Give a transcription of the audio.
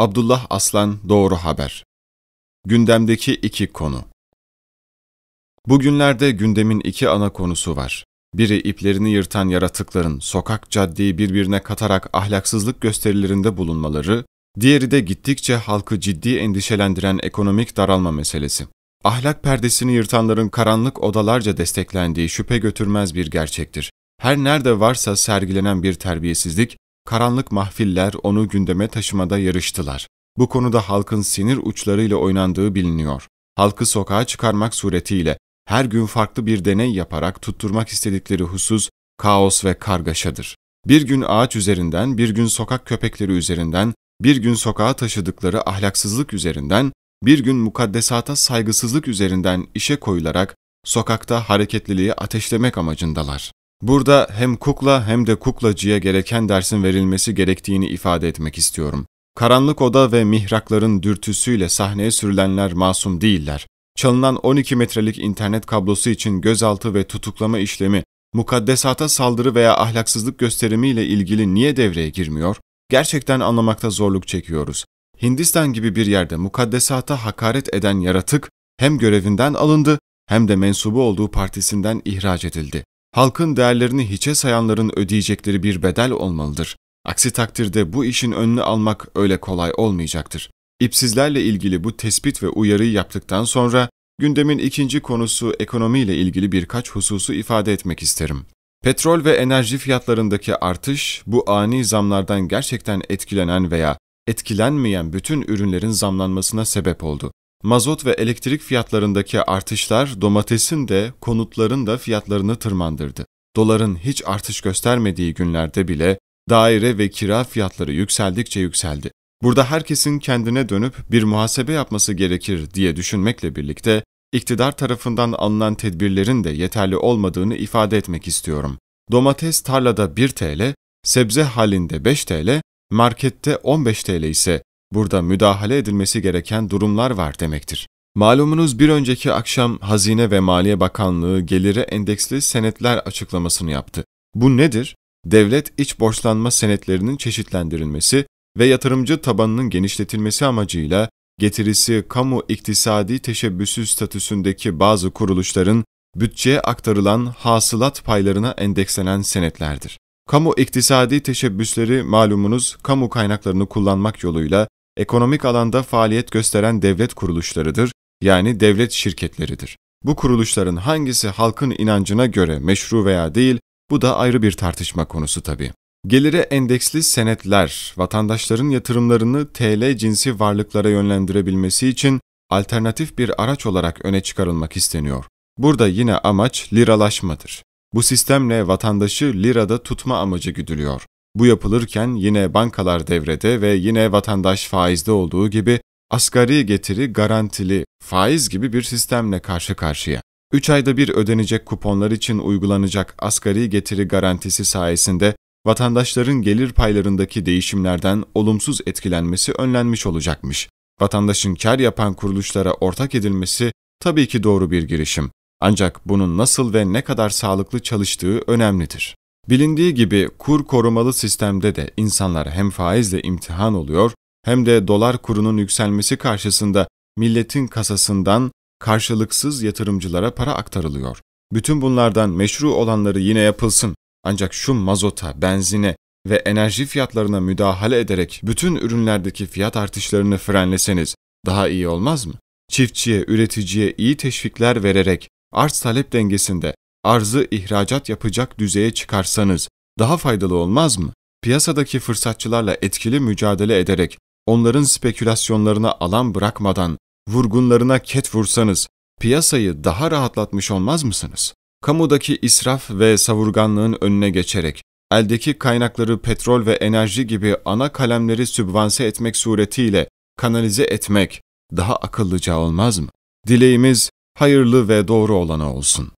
Abdullah Aslan Doğru Haber Gündemdeki iki konu Bugünlerde gündemin iki ana konusu var. Biri iplerini yırtan yaratıkların sokak caddeyi birbirine katarak ahlaksızlık gösterilerinde bulunmaları, diğeri de gittikçe halkı ciddi endişelendiren ekonomik daralma meselesi. Ahlak perdesini yırtanların karanlık odalarca desteklendiği şüphe götürmez bir gerçektir. Her nerede varsa sergilenen bir terbiyesizlik, Karanlık mahfiller onu gündeme taşımada yarıştılar. Bu konuda halkın sinir uçlarıyla oynandığı biliniyor. Halkı sokağa çıkarmak suretiyle her gün farklı bir deney yaparak tutturmak istedikleri husus kaos ve kargaşadır. Bir gün ağaç üzerinden, bir gün sokak köpekleri üzerinden, bir gün sokağa taşıdıkları ahlaksızlık üzerinden, bir gün mukaddesata saygısızlık üzerinden işe koyularak sokakta hareketliliği ateşlemek amacındalar. Burada hem kukla hem de kuklacıya gereken dersin verilmesi gerektiğini ifade etmek istiyorum. Karanlık oda ve mihrakların dürtüsüyle sahneye sürülenler masum değiller. Çalınan 12 metrelik internet kablosu için gözaltı ve tutuklama işlemi, mukaddesata saldırı veya ahlaksızlık gösterimiyle ilgili niye devreye girmiyor? Gerçekten anlamakta zorluk çekiyoruz. Hindistan gibi bir yerde mukaddesata hakaret eden yaratık hem görevinden alındı hem de mensubu olduğu partisinden ihraç edildi halkın değerlerini hiçe sayanların ödeyecekleri bir bedel olmalıdır. Aksi takdirde bu işin önünü almak öyle kolay olmayacaktır. İpsizlerle ilgili bu tespit ve uyarıyı yaptıktan sonra gündemin ikinci konusu ekonomiyle ilgili birkaç hususu ifade etmek isterim. Petrol ve enerji fiyatlarındaki artış bu ani zamlardan gerçekten etkilenen veya etkilenmeyen bütün ürünlerin zamlanmasına sebep oldu. Mazot ve elektrik fiyatlarındaki artışlar domatesin de konutların da fiyatlarını tırmandırdı. Doların hiç artış göstermediği günlerde bile daire ve kira fiyatları yükseldikçe yükseldi. Burada herkesin kendine dönüp bir muhasebe yapması gerekir diye düşünmekle birlikte iktidar tarafından alınan tedbirlerin de yeterli olmadığını ifade etmek istiyorum. Domates tarlada 1 TL, sebze halinde 5 TL, markette 15 TL ise Burada müdahale edilmesi gereken durumlar var demektir. Malumunuz bir önceki akşam Hazine ve Maliye Bakanlığı gelire endeksli senetler açıklamasını yaptı. Bu nedir? Devlet iç borçlanma senetlerinin çeşitlendirilmesi ve yatırımcı tabanının genişletilmesi amacıyla getirisi kamu iktisadi teşebbüsü statüsündeki bazı kuruluşların bütçeye aktarılan hasılat paylarına endekslenen senetlerdir. Kamu iktisadi teşebbüsleri malumunuz kamu kaynaklarını kullanmak yoluyla ekonomik alanda faaliyet gösteren devlet kuruluşlarıdır, yani devlet şirketleridir. Bu kuruluşların hangisi halkın inancına göre meşru veya değil, bu da ayrı bir tartışma konusu tabii. Gelire endeksli senetler, vatandaşların yatırımlarını TL cinsi varlıklara yönlendirebilmesi için alternatif bir araç olarak öne çıkarılmak isteniyor. Burada yine amaç liralaşmadır. Bu sistemle vatandaşı lirada tutma amacı güdülüyor. Bu yapılırken yine bankalar devrede ve yine vatandaş faizde olduğu gibi asgari getiri garantili faiz gibi bir sistemle karşı karşıya. 3 ayda bir ödenecek kuponlar için uygulanacak asgari getiri garantisi sayesinde vatandaşların gelir paylarındaki değişimlerden olumsuz etkilenmesi önlenmiş olacakmış. Vatandaşın kar yapan kuruluşlara ortak edilmesi tabii ki doğru bir girişim. Ancak bunun nasıl ve ne kadar sağlıklı çalıştığı önemlidir. Bilindiği gibi kur korumalı sistemde de insanlar hem faizle imtihan oluyor hem de dolar kurunun yükselmesi karşısında milletin kasasından karşılıksız yatırımcılara para aktarılıyor. Bütün bunlardan meşru olanları yine yapılsın. Ancak şu mazota, benzine ve enerji fiyatlarına müdahale ederek bütün ürünlerdeki fiyat artışlarını frenleseniz daha iyi olmaz mı? Çiftçiye, üreticiye iyi teşvikler vererek arz talep dengesinde arzı ihracat yapacak düzeye çıkarsanız daha faydalı olmaz mı? Piyasadaki fırsatçılarla etkili mücadele ederek, onların spekülasyonlarına alan bırakmadan, vurgunlarına ket vursanız, piyasayı daha rahatlatmış olmaz mısınız? Kamudaki israf ve savurganlığın önüne geçerek, eldeki kaynakları petrol ve enerji gibi ana kalemleri sübvanse etmek suretiyle kanalize etmek daha akıllıca olmaz mı? Dileğimiz hayırlı ve doğru olana olsun.